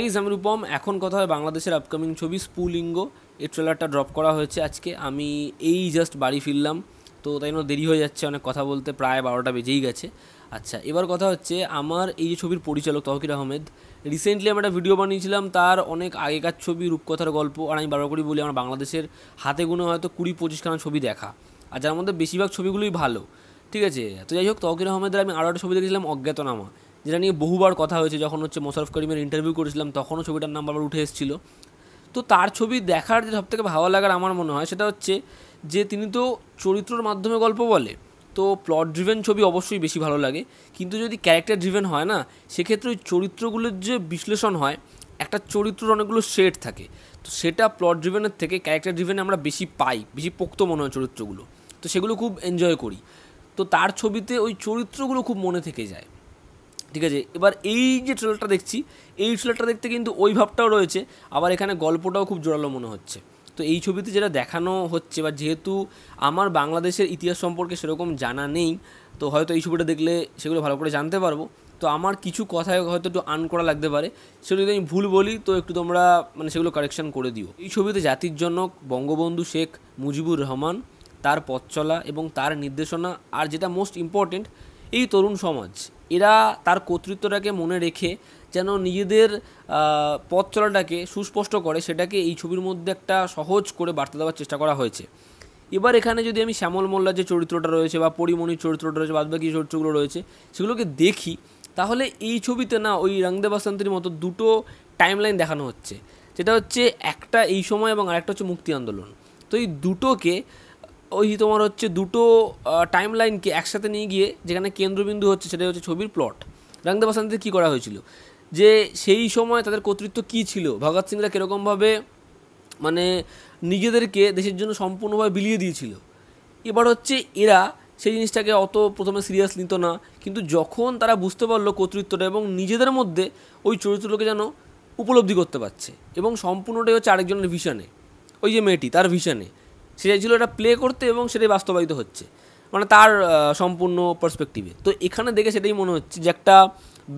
এই আমি রূপম এখন কথা হয় বাংলাদেশের আপকামিং ছবি স্পুলিঙ্গ এই ট্রেলারটা ড্রপ করা হয়েছে আজকে আমি এই জাস্ট বাড়ি ফিরলাম তো তাই জন্য দেরি হয়ে যাচ্ছে অনেক কথা বলতে প্রায় বারোটা বেজেই গেছে আচ্ছা এবার কথা হচ্ছে আমার এই যে ছবির পরিচালক তহকির আহমেদ রিসেন্টলি আমি একটা ভিডিও বানিয়েছিলাম তার অনেক আগেকার ছবি রূপকথার গল্প আর আমি বারবার করি বলি আমার বাংলাদেশের হাতে গুনে হয়তো কুড়ি পঁচিশখানা ছবি দেখা আর যার মধ্যে বেশিরভাগ ছবিগুলোই ভালো ঠিক আছে তো যাই হোক তহকির আহমেদের আমি আরও একটা ছবি দেখেছিলাম অজ্ঞাতনামা যেটা নিয়ে বহুবার কথা হয়েছে যখন হচ্ছে মোশারফ করিমের ইন্টারভিউ করেছিলাম তখনও ছবিটার নাম বারবার উঠে এসেছিলো তো তার ছবি দেখার যে সবথেকে ভালো লাগার আমার মনে হয় সেটা হচ্ছে যে তিনি তো চরিত্রর মাধ্যমে গল্প বলে তো প্লট ড্রিভেন ছবি অবশ্যই বেশি ভালো লাগে কিন্তু যদি ক্যারেক্টার ড্রিভেন হয় না সেক্ষেত্রে ওই চরিত্রগুলোর যে বিশ্লেষণ হয় একটা চরিত্রর অনেকগুলো শেড থাকে তো সেটা প্লট ড্রিভেনের থেকে ক্যারেক্টার ড্রিভেনে আমরা বেশি পাই বেশি পোক্ত মনে হয় চরিত্রগুলো তো সেগুলো খুব এনজয় করি তো তার ছবিতে ওই চরিত্রগুলো খুব মনে থেকে যায় ঠিক আছে এবার এই যে ট্রেলারটা দেখছি এই ট্রেলারটা দেখতে কিন্তু ওই ভাবটাও রয়েছে আবার এখানে গল্পটাও খুব জোরালো মনে হচ্ছে তো এই ছবিতে যেটা দেখানো হচ্ছে বা যেহেতু আমার বাংলাদেশের ইতিহাস সম্পর্কে সেরকম জানা নেই তো হয়তো এই ছবিটা দেখলে সেগুলো ভালো করে জানতে পারবো তো আমার কিছু কথায় হয়তো একটু আন করা লাগতে পারে সেগুলো যদি আমি ভুল বলি তো একটু তোমরা মানে সেগুলো কারেকশান করে দিও এই ছবিতে জাতির জনক বঙ্গবন্ধু শেখ মুজিবুর রহমান তার পথ চলা এবং তার নির্দেশনা আর যেটা মোস্ট ইম্পর্টেন্ট এই তরুণ সমাজ এরা তার কর্তৃত্বটাকে মনে রেখে যেন নিজেদের পথ চলাটাকে সুস্পষ্ট করে সেটাকে এই ছবির মধ্যে একটা সহজ করে বার্তা দেওয়ার চেষ্টা করা হয়েছে এবার এখানে যদি আমি শ্যামল মোল্লার যে চরিত্রটা রয়েছে বা পরিমণির চরিত্রটা রয়েছে বাদবাকি চরিত্রগুলো রয়েছে সেগুলোকে দেখি তাহলে এই ছবিতে না ওই রংদে বাসন্তীর মতো দুটো টাইমলাইন দেখানো হচ্ছে যেটা হচ্ছে একটা এই সময় এবং আরেকটা হচ্ছে মুক্তি আন্দোলন তো এই দুটোকে ওই তোমার হচ্ছে দুটো টাইম লাইনকে একসাথে নিয়ে গিয়ে যেখানে কেন্দ্রবিন্দু হচ্ছে সেটাই হচ্ছে ছবির প্লট রাংদে বাসান্তিতে কী করা হয়েছিল যে সেই সময় তাদের কর্তৃত্ব কী ছিল ভগৎ সিংরা কীরকমভাবে মানে নিজেদেরকে দেশের জন্য সম্পূর্ণভাবে বিলিয়ে দিয়েছিল এবার হচ্ছে এরা সেই জিনিসটাকে অত প্রথমে সিরিয়াস নিত না কিন্তু যখন তারা বুঝতে পারলো কর্তৃত্বটা এবং নিজেদের মধ্যে ওই চরিত্রগুলোকে যেন উপলব্ধি করতে পারছে এবং সম্পূর্ণটাই হচ্ছে আরেকজনের ভিশনে ওই যে মেয়েটি তার ভিশনে সে ছিল এটা প্লে করতে এবং সেটাই বাস্তবায়িত হচ্ছে মানে তার সম্পূর্ণ পার্সপেক্টিভে তো এখানে দেখে সেটাই মনে হচ্ছে যে একটা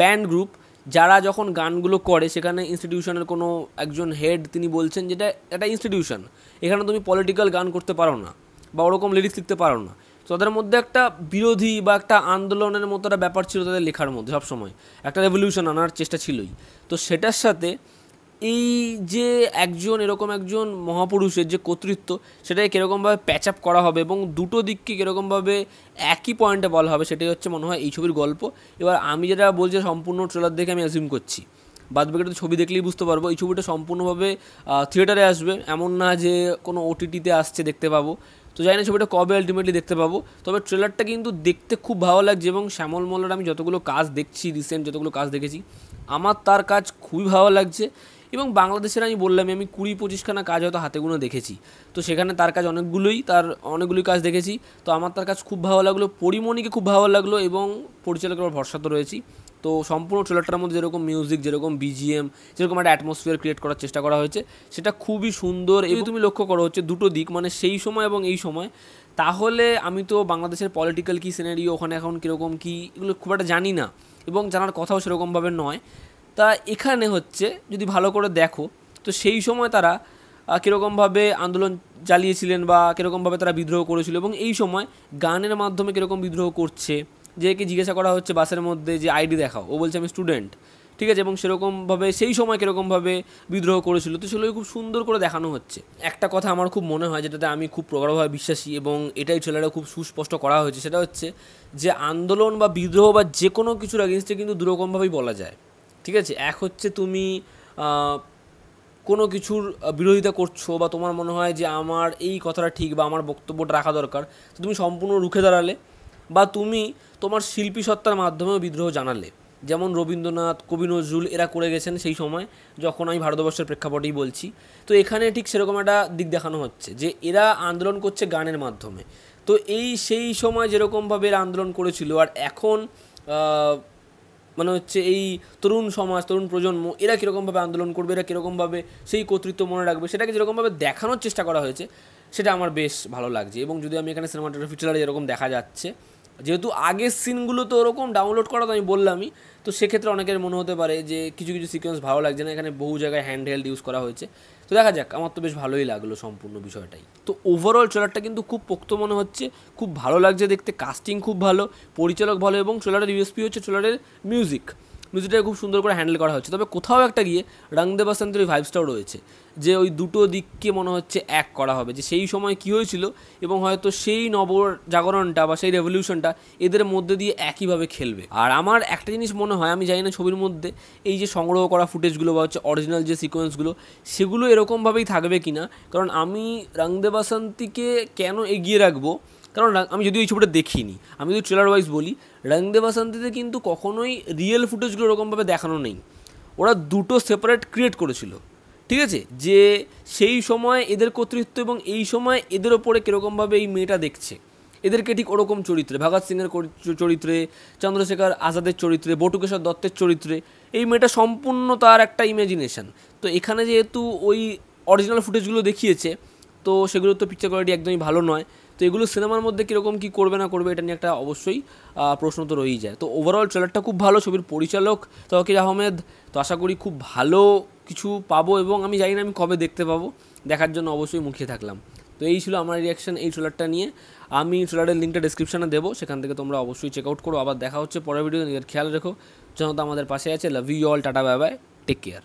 ব্যান্ড গ্রুপ যারা যখন গানগুলো করে সেখানে ইনস্টিটিউশনের কোনো একজন হেড তিনি বলছেন যেটা একটা ইনস্টিটিউশন এখানে তুমি পলিটিক্যাল গান করতে পারো না বা ওরকম লিরিক্স লিখতে পারো না তো তাদের মধ্যে একটা বিরোধী বা একটা আন্দোলনের মতো একটা ব্যাপার ছিল তাদের লেখার মধ্যে সবসময় একটা রেভলিউশন আনার চেষ্টা ছিলই তো সেটার সাথে এই যে একজন এরকম একজন মহাপুরুষের যে কর্তৃত্ব সেটাকে কীরকমভাবে প্যাচ আপ করা হবে এবং দুটো দিককে কীরকমভাবে একই পয়েন্টে বলা হবে সেটাই হচ্ছে মনে হয় এই ছবির গল্প এবার আমি যেটা বলছি সম্পূর্ণ ট্রেলার দেখে আমি অ্যাজিউম করছি বাদ তো ছবি দেখলেই বুঝতে পারবো এই ছবিটা সম্পূর্ণভাবে থিয়েটারে আসবে এমন না যে কোনো ওটিটিতে আসছে দেখতে পাবো তো জানি না ছবিটা কবে আলটিমেটলি দেখতে পাবো তবে ট্রেলারটা কিন্তু দেখতে খুব ভালো লাগছে এবং শ্যামল মল্লার আমি যতগুলো কাজ দেখছি রিসেন্ট যতগুলো কাজ দেখেছি আমার তার কাজ খুবই ভালো লাগছে এবং বাংলাদেশের আমি বললাম আমি কুড়ি পঁচিশখানা কাজ হয়তো হাতে গুলো দেখেছি তো সেখানে তার কাজ অনেকগুলোই তার অনেকগুলোই কাজ দেখেছি তো আমার তার কাজ খুব ভালো লাগলো পরিমণিকে খুব ভালো লাগলো এবং পরিচালকের ওপর ভরসা তো রয়েছি তো সম্পূর্ণ ট্রেলারটার মধ্যে যেরকম মিউজিক যেরকম বিজিএম যেরকম একটা অ্যাটমসফিয়ার ক্রিয়েট করার চেষ্টা করা হয়েছে সেটা খুবই সুন্দর এবং তুমি লক্ষ্য করো হচ্ছে দুটো দিক মানে সেই সময় এবং এই সময় তাহলে আমি তো বাংলাদেশের পলিটিক্যাল কী সিনারিও ওখানে এখন কীরকম কী এগুলো খুব একটা জানি না এবং জানার কথাও সেরকমভাবে নয় তা এখানে হচ্ছে যদি ভালো করে দেখো তো সেই সময় তারা কীরকমভাবে আন্দোলন চালিয়েছিলেন বা কীরকমভাবে তারা বিদ্রোহ করেছিল এবং এই সময় গানের মাধ্যমে কীরকম বিদ্রোহ করছে যেকে জিজ্ঞাসা করা হচ্ছে বাসের মধ্যে যে আইডি দেখাও ও বলছে আমি স্টুডেন্ট ঠিক আছে এবং সেরকমভাবে সেই সময় কীরকমভাবে বিদ্রোহ করেছিল তো সেগুলো খুব সুন্দর করে দেখানো হচ্ছে একটা কথা আমার খুব মনে হয় যেটাতে আমি খুব প্রগাঢ়ভাবে বিশ্বাসী এবং এটাই ছেলেরা খুব সুস্পষ্ট করা হয়েছে সেটা হচ্ছে যে আন্দোলন বা বিদ্রোহ বা যে কোনো কিছুর আগেনস্টে কিন্তু দুরকমভাবেই বলা যায় ঠিক আছে এক হচ্ছে তুমি কোনো কিছুর বিরোধিতা করছো বা তোমার মনে হয় যে আমার এই কথাটা ঠিক বা আমার বক্তব্যটা রাখা দরকার তো তুমি সম্পূর্ণ রুখে দাঁড়ালে বা তুমি তোমার শিল্পী সত্তার মাধ্যমেও বিদ্রোহ জানালে যেমন রবীন্দ্রনাথ কবি নজরুল এরা করে গেছেন সেই সময় যখন আমি ভারতবর্ষের প্রেক্ষাপটেই বলছি তো এখানে ঠিক সেরকম একটা দিক দেখানো হচ্ছে যে এরা আন্দোলন করছে গানের মাধ্যমে তো এই সেই সময় যেরকমভাবে এরা আন্দোলন করেছিল আর এখন মানে হচ্ছে এই তরুণ সমাজ তরুণ প্রজন্ম এরা কীরকমভাবে আন্দোলন করবে এরা কীরকমভাবে সেই কর্তৃত্ব মনে রাখবে সেটাকে যেরকমভাবে দেখানোর চেষ্টা করা হয়েছে সেটা আমার বেশ ভালো লাগছে এবং যদি আমি এখানে সিনেমাটোগ্রাফি ট্রেলারে যেরকম দেখা যাচ্ছে যেহেতু আগের সিনগুলো তো ওরকম ডাউনলোড করা তো আমি বললামই তো সেক্ষেত্রে অনেকের মনে হতে পারে যে কিছু কিছু সিকোয়েন্স ভালো লাগছে না এখানে বহু জায়গায় হ্যান্ড হেল্ড ইউজ করা হয়েছে তো দেখা যাক আমার তো বেশ ভালোই লাগলো সম্পূর্ণ বিষয়টাই তো ওভারঅল ট্রেলারটা কিন্তু খুব পোক্ত মনে হচ্ছে খুব ভালো লাগছে দেখতে কাস্টিং খুব ভালো পরিচালক ভালো এবং ট্রেলারের ইউএসপি হচ্ছে ট্রেলারের মিউজিক মিউজিকটাকে খুব সুন্দর করে হ্যান্ডেল করা হচ্ছে তবে কোথাও একটা গিয়ে রাংদে বাসন্তের ওই ভাইবসটাও রয়েছে যে ওই দুটো দিককে মনে হচ্ছে এক করা হবে যে সেই সময় কী হয়েছিল এবং হয়তো সেই নব জাগরণটা বা সেই রেভলিউশনটা এদের মধ্যে দিয়ে একইভাবে খেলবে আর আমার একটা জিনিস মনে হয় আমি জানি না ছবির মধ্যে এই যে সংগ্রহ করা ফুটেজগুলো বা হচ্ছে অরিজিনাল যে সিকোয়েন্সগুলো সেগুলো এরকমভাবেই থাকবে কি না কারণ আমি রাংদে বাসন্তীকে কেন এগিয়ে রাখবো কারণ আমি যদি এই ছবিটা দেখিনি আমি যদি ট্রেলার ওয়াইজ বলি রং দে বাসন্তিতে কিন্তু কখনোই রিয়েল ফুটেজগুলো ওরকমভাবে দেখানো নেই ওরা দুটো সেপারেট ক্রিয়েট করেছিল ঠিক আছে যে সেই সময় এদের কর্তৃত্ব এবং এই সময় এদের ওপরে কীরকমভাবে এই মেয়েটা দেখছে এদেরকে ঠিক ওরকম চরিত্রে ভগৎ সিংয়ের চরিত্রে চন্দ্রশেখর আজাদের চরিত্রে বটুকেশ্বর দত্তের চরিত্রে এই মেয়েটা সম্পূর্ণ তার একটা ইমাজিনেশন তো এখানে যেহেতু ওই অরিজিনাল ফুটেজগুলো দেখিয়েছে তো সেগুলো তো পিকচার কোয়ালিটি একদমই ভালো নয় তো এগুলো সিনেমার মধ্যে কীরকম কী করবে না করবে এটা নিয়ে একটা অবশ্যই প্রশ্ন তো রয়েই যায় তো ওভারঅল ট্রেলারটা খুব ভালো ছবির পরিচালক তকির আহমেদ তো আশা করি খুব ভালো কিছু পাবো এবং আমি জানি না আমি কবে দেখতে পাবো দেখার জন্য অবশ্যই মুখিয়ে থাকলাম তো এই ছিল আমার রিয়াকশান এই ট্রেলারটা নিয়ে আমি ট্রেলারের লিঙ্কটা ডিসক্রিপশানে দেবো সেখান থেকে তোমরা অবশ্যই চেক আউট করো আবার দেখা হচ্ছে পরের ভিডিও নিজের খেয়াল রেখো জনতা আমাদের পাশে আছে love you all tata bye bye take care